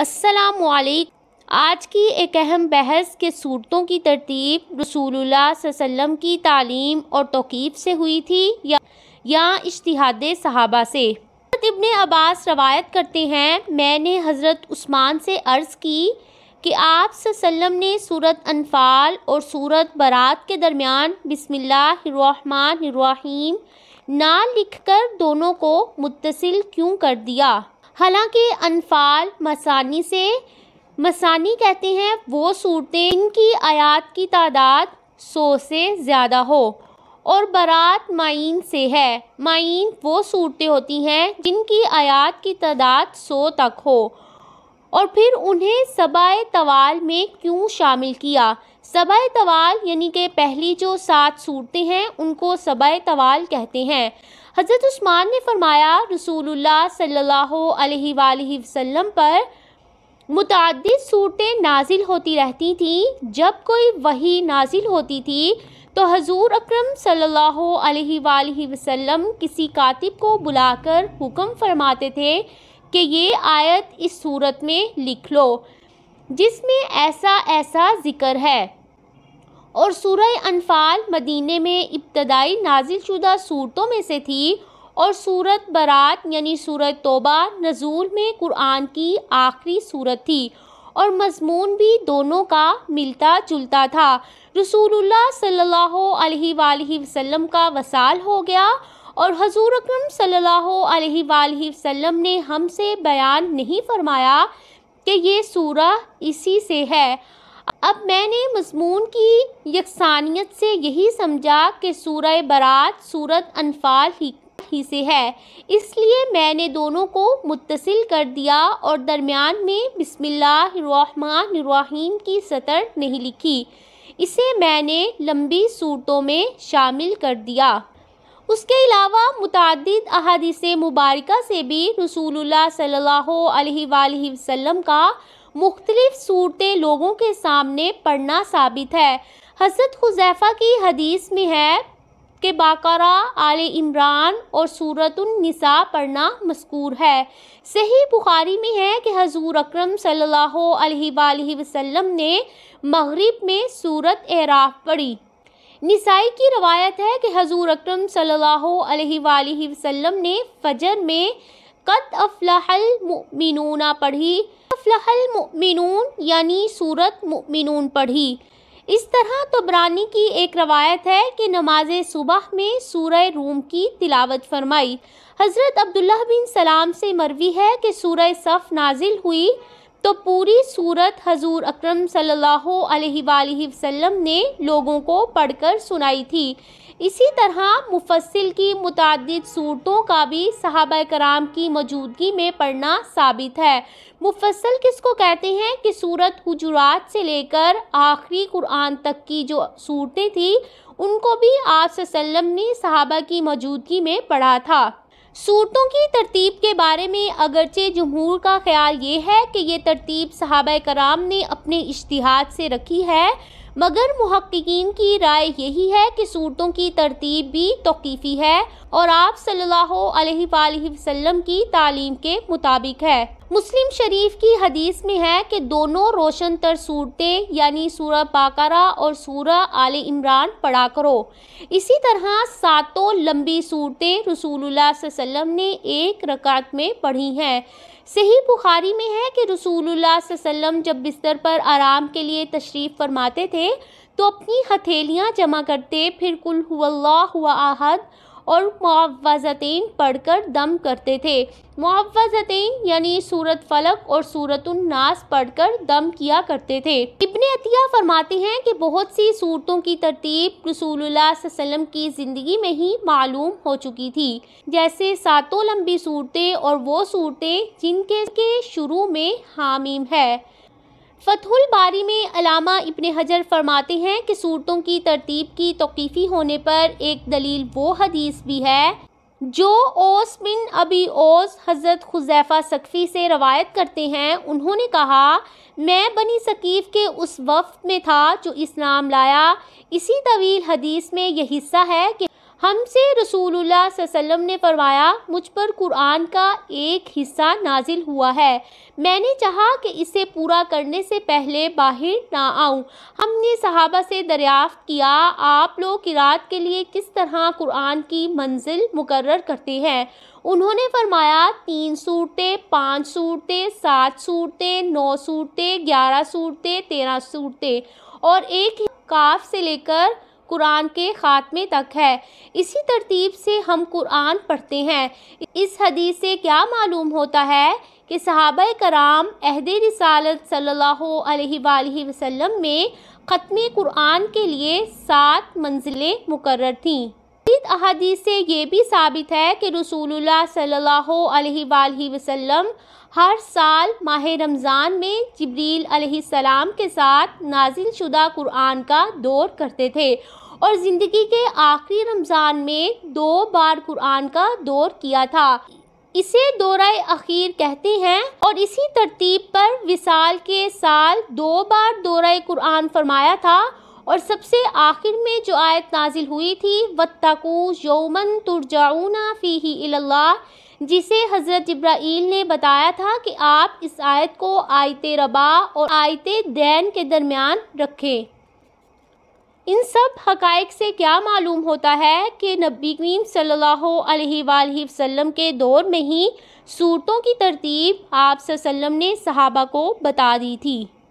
वालेक आज की एक अहम बहस के सूरतों की तरतीब रसूलुल्लाह वसल्लम की तालीम और तोकीफ़ से हुई थी या या इश्तहाद सहाबा से इबन अब्बास रवायत करते हैं मैंने हज़रत उस्मान से अर्ज़ की कि आप वसल्लम ने सूरत अनफाल और सूरत बारात के दरमियान बिसमीम ना लिख कर दोनों को मुतसिल क्यों कर दिया हालांकि अनफाल मसानी से मसानी कहते हैं वो सूरतें की आयात की तादाद सौ से ज़्यादा हो और बारात माइन से है माइन वो सूरतें होती हैं जिनकी आयात की तादाद सौ तक हो और फिर उन्हें सबाए तवाल में क्यों शामिल किया सबाए तवाल यानी कि पहली जो सात सूरतें हैं उनको सबाए तवाल कहते हैं हज़रत उस्मान ने फरमाया रसूलुल्लाह सल्लल्लाहु अलैहि वसल्लम पर मुतद सूरतें नाजिल होती रहती थीं जब कोई वही नाजिल होती थी तो हजूर अक्रम सल्लल्लाहु अलैहि वसल्लम किसी कातिब को बुलाकर हुक्म फरमाते थे कि ये आयत इस सूरत में लिख लो जिसमें ऐसा ऐसा ज़िक्र है और सूरह अनफाल मदीने में इब्तदाई नाजिल शुदा सूरतों में से थी और सूरत बरात यानी सूरत तोबा नजूल में कुरान की आखिरी सूरत थी और मजमून भी दोनों का मिलता जुलता था रसूलुल्लाह सल्लल्लाहु अलैहि वसल्लम का वसाल हो गया और हजूर अक्रम सल्लल्लाहु अलैहि वसल्लम ने हमसे बयान नहीं फरमाया कि ये सूरा इसी से है अब मैंने मजमून की यकसानियत से यही समझा कि सूर बरात सूरत अनफाल ही ही से है इसलिए मैंने दोनों को मुतसिल कर दिया और दरमियान में बिस्मिल्लाहिर्रहमानिर्रहीम की सतर नहीं लिखी इसे मैंने लंबी सूरतों में शामिल कर दिया उसके अलावा मुतद अहादीस मुबारक से भी रसूल सल्ला अलैहि वसल्लम का मुख्तलिफ सूरतें लोगों के सामने पढ़ना साबित है हजरत खुजैफा की हदीस में है कि बाकरा आल इमरान और सूरतनिसा पढ़ना मशकूर है सही बुखारी में है कि हजूर अक्रम सल्ला वसम ने मगरब में सूरत एराफ़ पढ़ी निसाई की रवायत है कि हजूर अक्रम सल्हसम ने फजर में कत अफलाहल मिनूना पढ़ी अफलाहल मिनून यानी सूरत मिनून पढ़ी इस तरह तबरानी की एक रवायत है कि नमाज सुबह में सूर रूम की तिलावत फरमाई हज़रत अब्दुल्ला बिन सलाम से मरवी है कि सूर सफ़ नाजिल हुई तो पूरी सूरत हजूर अक्रम सल्हसम ने लोगों को पढ़कर सुनाई थी इसी तरह मुफसिल की मुतद सूरतों का भी सहाब कराम की मौजूदगी में पढ़ना साबित है मुफसल किसको कहते हैं कि सूरत हजूरात से लेकर आखिरी कुरान तक की जो सूरतें थी उनको भी आप ने सहाबा की मौजूदगी में पढ़ा था सूरतों की तरतीब के बारे में अगरचे जमहूर का ख्याल ये है कि ये तरतीब सहाबा कराम ने अपने इश्तिहाद से रखी है मगर महक्कीन की राय यही है कि सूरतों की तरतीब भी तौकीफ़ी है और आप सल्लल्लाहु अलैहि वसल्लम की तालीम के मुताबिक है मुस्लिम शरीफ की हदीस में है कि दोनों रोशन तर सूरतें यानी सूरह पाकरा और सूरह आल इमरान पढ़ा करो इसी तरह सातों लंबी सूरतें रसूलुल्लाह वसल्लम ने एक रकात में पढ़ी हैं सही बुखारी में है कि रसूलुल्लाह वसल्लम जब बिस्तर पर आराम के लिए तशरीफ़ फरमाते थे तो अपनी हथेलियाँ जमा करते फिर कुल हुल्ला हुआ आहद और मुआवज़तें पढ़कर दम करते थे मुआवज़तें यानी सूरत फलक और नास पढ़कर दम किया करते थे इब्ने अतिया फरमाते हैं कि बहुत सी सूरतों की तरतीब रसूलुल्लाह की ज़िंदगी में ही मालूम हो चुकी थी जैसे सातों लंबी सूरतें और वो सूरतें जिनके के शुरू में हामिम है फतहुल बारी में अलामा इबन हजर फरमाते हैं कि सूरतों की तरतीब की तकलीफ़ी होने पर एक दलील वो हदीस भी है जो ओस बिन अबी ओस हज़रत खुजैफ़ा सकफ़ी से रवायत करते हैं उन्होंने कहा मैं बनी सकीफ़ के उस वफ़ में था जो इस्लाम लाया इसी तवील हदीस में यह हिस्सा है कि हमसे रसूलुल्लाह वसल्लम ने फरमाया मुझ पर कुरान का एक हिस्सा नाजिल हुआ है मैंने चाहा कि इसे पूरा करने से पहले बाहर ना आऊं हमने सहाबा से दरियाफ्त किया आप लोग किरात के लिए किस तरह कुरान की मंजिल मुकर मुकर करती है उन्होंने फरमाया तीन सूरतें पाँच सूरतें सात सूरतें नौ सूरतें ग्यारह सूरतें तेरह सूरतें और एक काफ से लेकर कुरान के ख़ात्मे तक है इसी तरतीब से हम कुरान पढ़ते हैं इस हदीस से क्या मालूम होता है कि सहाब कराम अहद रसालत सल्लल्लाहु अलैहि वसल्लम में ख़त्म कुरान के लिए सात मंजिलें मुकर थीं मुतद अहदीस से ये भी साबित है कि रसूलुल्लाह सल्लल्लाहु वसल्लम हर साल माह रमज़ान में जबरील सलाम के साथ नाजिल शुदा कुरान का दौर करते थे और ज़िंदगी के आखिरी रमज़ान में दो बार कुरान का दौर किया था इसे दौरा अखीर कहते हैं और इसी तरतीब पर विसाल के साल दो बार दौरा कुरान फरमाया था और सबसे आखिर में जो आयत नाजिल हुई थी वत्ताकू यौमन तुरजाउना फ़ी अल्लाह जिसे हज़रत इब्राइल ने बताया था कि आप इस आयत को आयत रबा और आयत दैन के दरमियान रखें इन सब हकाइक से क्या मालूम होता है कि नबी करीम सल्लल्लाहु अलैहि वसल्लम के दौर में ही सूरतों की तरतीब आप वसल्लम ने सहाबा को बता दी थी